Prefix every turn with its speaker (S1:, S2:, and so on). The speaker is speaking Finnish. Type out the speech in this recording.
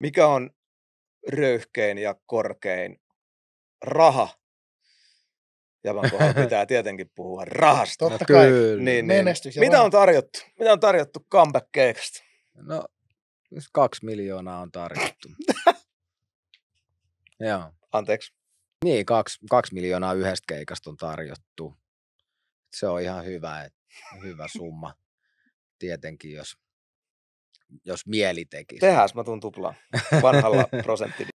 S1: Mikä on röyhkein ja korkein raha?
S2: Japan kohdalla pitää tietenkin puhua
S3: rahasta. Totta no, kai. Niin, niin. Mitä on
S2: tarjottu? Mitä on tarjottu comeback-keikasta? No, kaksi miljoonaa on tarjottu. Joo. Anteeksi. Niin, kaksi, kaksi miljoonaa
S4: yhdestä keikasta on tarjottu. Se on ihan hyvä, hyvä summa. Tietenkin, jos jos mieli tekisi. Tehdään, mä tuun tuplaan
S5: vanhalla prosenttilla.